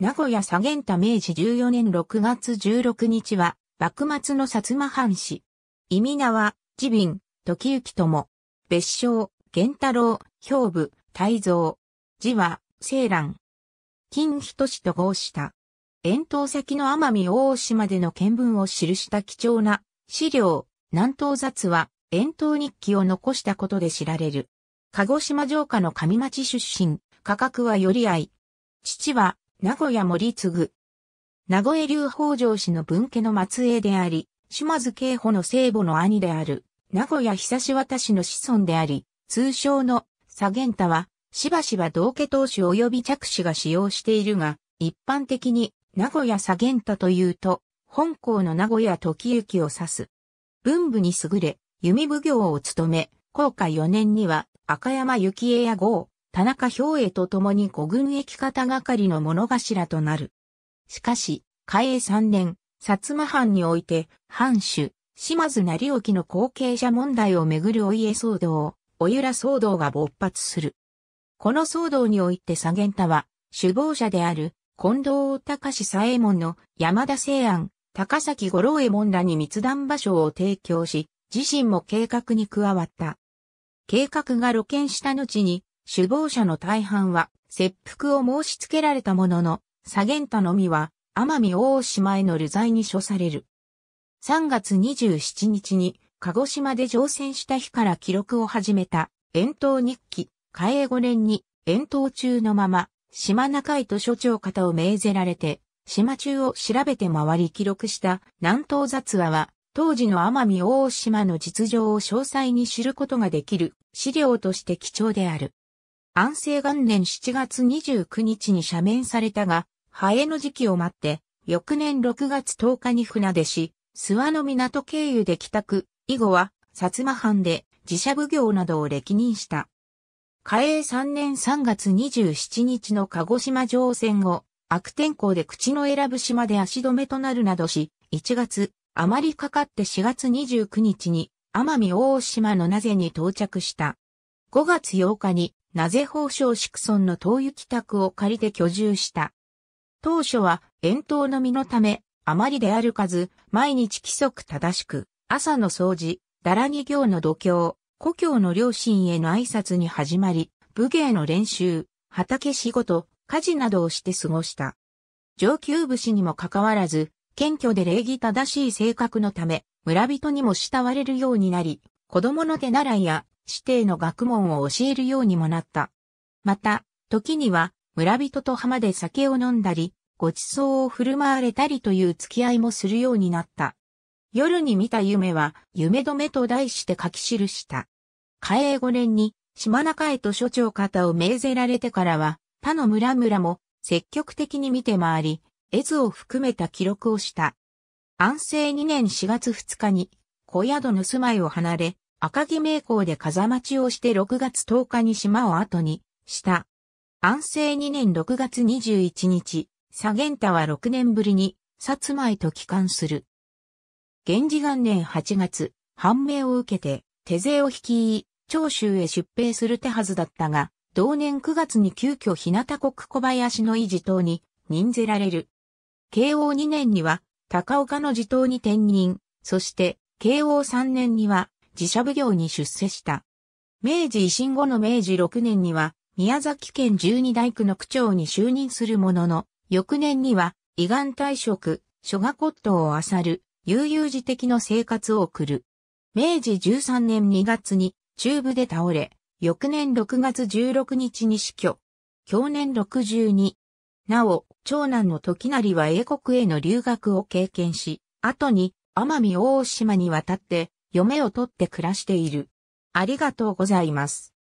名古屋左源太明治14年6月16日は、幕末の薩摩藩士。意味名は、自民、時行とも。別称、源太郎、兵部、大蔵。字は、青蘭。金人氏と合した。遠投先の奄美大島での見聞を記した貴重な資料、南東雑は、遠投日記を残したことで知られる。鹿児島城下の上町出身、価格は寄り合い。父は、名古屋森次。名古屋流北条氏の分家の末裔であり、島津慶保の聖母の兄である、名古屋久し渡氏の子孫であり、通称の左源太は、しばしば道家当主及び着手が使用しているが、一般的に名古屋左源太というと、本校の名古屋時行を指す。文武に優れ、弓奉行を務め、後下4年には赤山幸恵や豪、田中兵衛と共に五軍駅方係の物頭となる。しかし、嘉永三年、薩摩藩において、藩主、島津成沖の後継者問題をめぐるお家騒動、おゆら騒動が勃発する。この騒動において左源太は、首謀者である、近藤隆左衛門の山田清安、高崎五郎衛門らに密談場所を提供し、自身も計画に加わった。計画が露見した後に、首謀者の大半は切腹を申し付けられたものの、左源太のみは奄美大島への流罪に処される。3月27日に鹿児島で乗船した日から記録を始めた遠島日記、嘉永5年に遠島中のまま島中井と所長方を命ぜられて、島中を調べて回り記録した南東雑話は、当時の奄美大島の実情を詳細に知ることができる資料として貴重である。安政元年7月29日に赦免されたが、ハエの時期を待って、翌年6月10日に船出し、諏訪の港経由で帰宅、以後は、薩摩藩で自社奉行などを歴任した。嘉永3年3月27日の鹿児島乗船後、悪天候で口の選ぶ島で足止めとなるなどし、1月、あまりかかって4月29日に、奄美大島のなぜに到着した。5月8日になぜ宝生宿村の東行宅を借りて居住した。当初は遠投の身のため、あまりで歩かず、毎日規則正しく、朝の掃除、だらぎ行の度胸、故郷の両親への挨拶に始まり、武芸の練習、畑仕事、家事などをして過ごした。上級武士にもかかわらず、謙虚で礼儀正しい性格のため、村人にも慕われるようになり、子供の手習いや指定の学問を教えるようにもなった。また、時には、村人と浜で酒を飲んだり、ご馳走を振る舞われたりという付き合いもするようになった。夜に見た夢は、夢止めと題して書き記した。嘉永5年に、島中へと所長方を命ぜられてからは、他の村々も積極的に見て回り、絵図を含めた記録をした。安政2年4月2日に、小宿の住まいを離れ、赤木名工で風待ちをして6月10日に島を後にした。安政2年6月21日、左源太は6年ぶりに、薩へと帰還する。源氏元年8月、判明を受けて、手勢を率い、長州へ出兵する手はずだったが、同年9月に急遽日向国小林の維持党に任ぜられる。慶応2年には、高岡の地頭に転任、そして、慶応3年には、自社奉行に出世した。明治維新後の明治6年には、宮崎県十二大区の区長に就任するものの、翌年には、胃がん退職、諸賀骨董を漁る、悠々自適の生活を送る。明治13年2月に、中部で倒れ、翌年6月16日に死去。去年62。なお、長男の時成は英国への留学を経験し、後に奄美大島に渡って嫁を取って暮らしている。ありがとうございます。